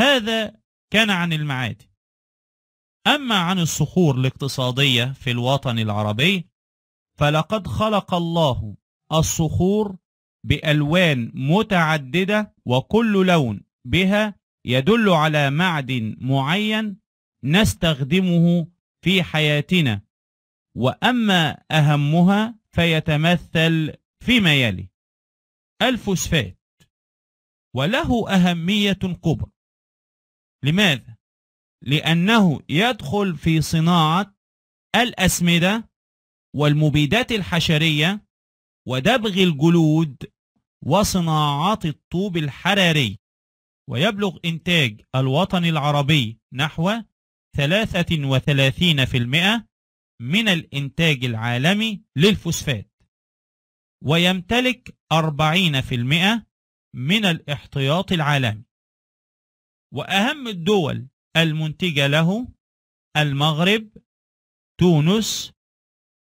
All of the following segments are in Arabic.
هذا كان عن المعادن أما عن الصخور الاقتصادية في الوطن العربي فلقد خلق الله الصخور بألوان متعددة وكل لون بها يدل على معدن معين نستخدمه في حياتنا وأما أهمها فيتمثل فيما يلي الفوسفات وله أهمية كبرى لماذا؟ لأنه يدخل في صناعة الأسمدة والمبيدات الحشرية ودبغ الجلود وصناعات الطوب الحراري ويبلغ إنتاج الوطن العربي نحو 33% من الإنتاج العالمي للفوسفات ويمتلك 40% من الاحتياط العالمي وأهم الدول المنتجة له المغرب تونس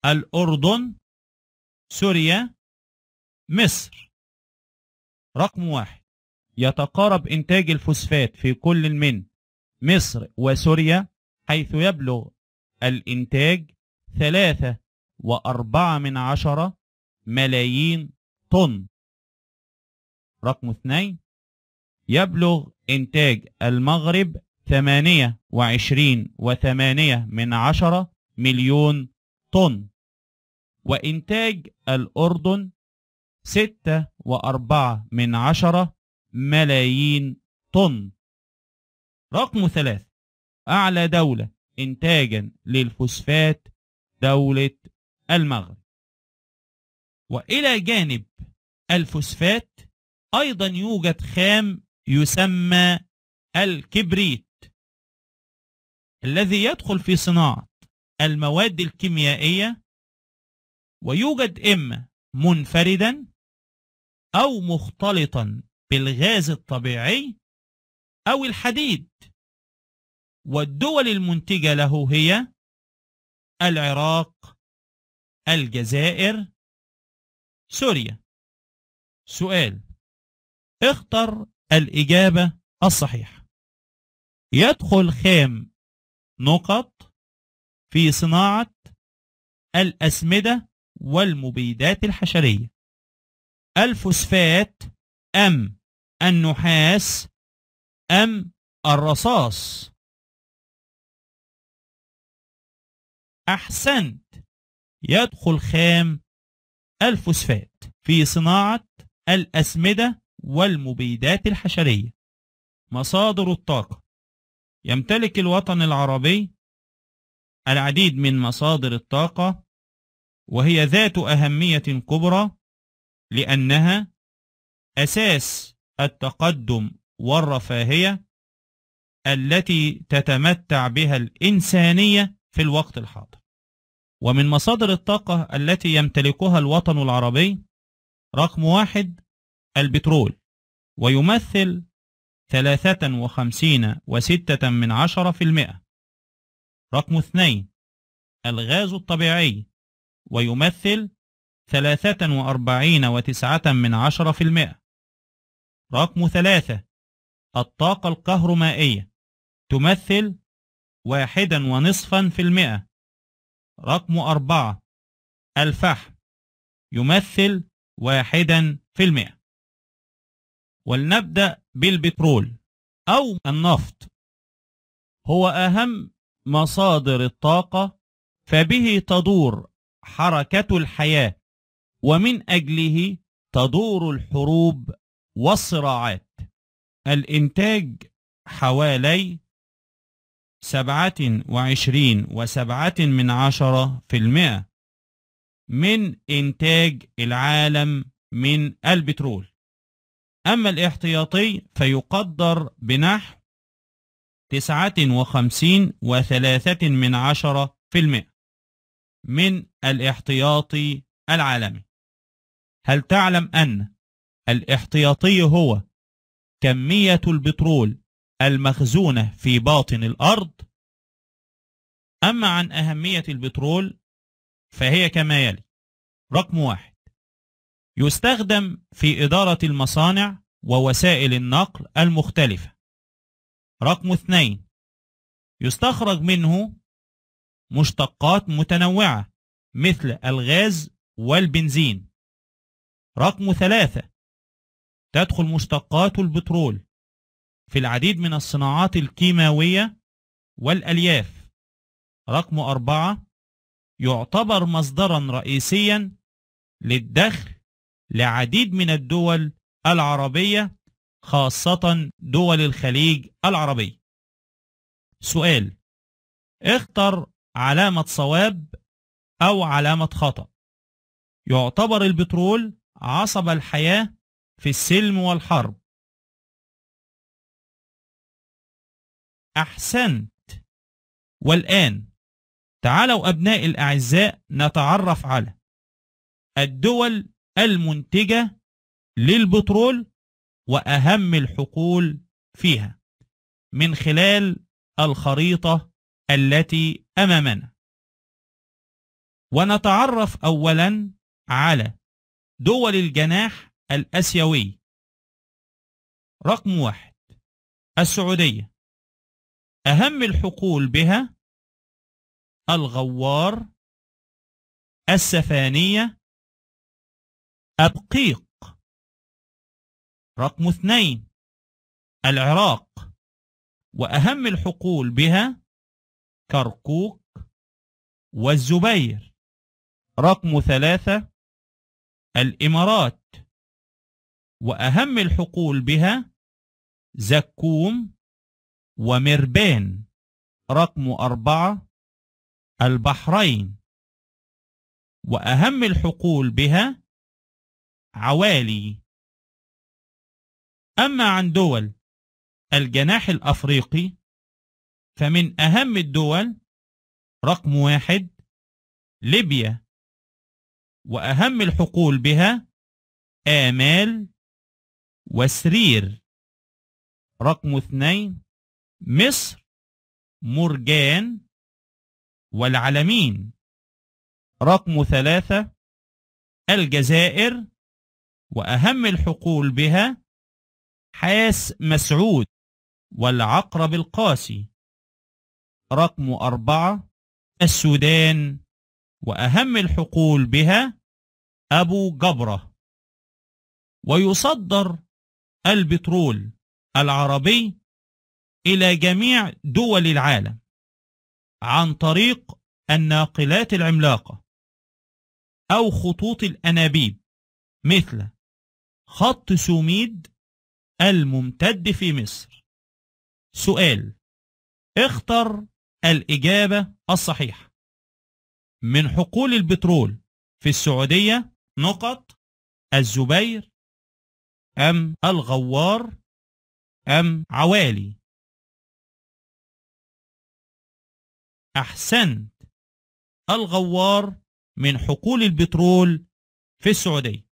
الأردن سوريا مصر رقم واحد يتقارب إنتاج الفوسفات في كل من مصر وسوريا حيث يبلغ الإنتاج ثلاثة وأربعة من عشرة ملايين طن رقم اثنين يبلغ إنتاج المغرب 28 وثمانية من عشرة مليون طن وإنتاج الأردن 6 وأربعة من عشرة ملايين طن رقم ثلاثة أعلى دولة إنتاجا للفوسفات دولة المغرب وإلى جانب الفوسفات أيضا يوجد خام يسمى الكبريت الذي يدخل في صناعة المواد الكيميائية ويوجد إما منفردا أو مختلطا بالغاز الطبيعي أو الحديد والدول المنتجة له هي العراق الجزائر سوريا سؤال اختر الإجابة الصحيحة يدخل خام نقط في صناعة الأسمدة والمبيدات الحشرية الفوسفات أم النحاس أم الرصاص أحسنت يدخل خام الفوسفات في صناعة الأسمدة والمبيدات الحشرية مصادر الطاقة يمتلك الوطن العربي العديد من مصادر الطاقة وهي ذات أهمية كبرى لأنها أساس التقدم والرفاهية التي تتمتع بها الإنسانية في الوقت الحاضر ومن مصادر الطاقة التي يمتلكها الوطن العربي رقم واحد البترول ويمثل 53 وستة من عشرة في المئة رقم اثنين الغاز الطبيعي ويمثل 43 وتسعة من عشرة في المئة رقم ثلاثة الطاقة الكهرومائية تمثل واحدا في المئة رقم أربعة الفحم يمثل واحدا في المئة ولنبدأ بالبترول أو النفط هو أهم مصادر الطاقة فبه تدور حركة الحياة ومن أجله تدور الحروب والصراعات الإنتاج حوالي سبعة وعشرين وسبعة من عشرة في المئة من إنتاج العالم من البترول أما الاحتياطي فيقدر بنحو تسعة وخمسين وثلاثة من عشرة في المئة من الاحتياطي العالمي هل تعلم أن الاحتياطي هو كمية البترول المخزونة في باطن الأرض أما عن أهمية البترول فهي كما يلي رقم واحد يستخدم في إدارة المصانع ووسائل النقل المختلفة رقم اثنين يستخرج منه مشتقات متنوعة مثل الغاز والبنزين رقم ثلاثة تدخل مشتقات البترول في العديد من الصناعات الكيماوية والألياف رقم أربعة يعتبر مصدرا رئيسيا للدخل لعديد من الدول العربية خاصة دول الخليج العربي سؤال اختر علامة صواب أو علامة خطأ يعتبر البترول عصب الحياة في السلم والحرب أحسنت والآن تعالوا أبنائي الأعزاء نتعرف على الدول المنتجة للبترول وأهم الحقول فيها من خلال الخريطة التي أمامنا ونتعرف أولا على دول الجناح الأسيوي رقم واحد السعودية أهم الحقول بها الغوار السفانية أبقيق رقم اثنين العراق وأهم الحقول بها كركوك والزبير رقم ثلاثة الإمارات وأهم الحقول بها زكوم ومربان رقم أربعة البحرين وأهم الحقول بها عوالي أما عن دول الجناح الأفريقي فمن أهم الدول رقم واحد ليبيا وأهم الحقول بها آمال وسرير رقم اثنين مصر مرجان والعلمين رقم ثلاثة الجزائر وأهم الحقول بها حاس مسعود والعقرب القاسي رقم أربعة السودان وأهم الحقول بها أبو جبرة ويصدر البترول العربي إلى جميع دول العالم عن طريق الناقلات العملاقة أو خطوط الأنابيب مثل خط سوميد الممتد في مصر سؤال اختر الإجابة الصحيحة من حقول البترول في السعودية نقط الزبير أم الغوار أم عوالي أحسنت الغوار من حقول البترول في السعودية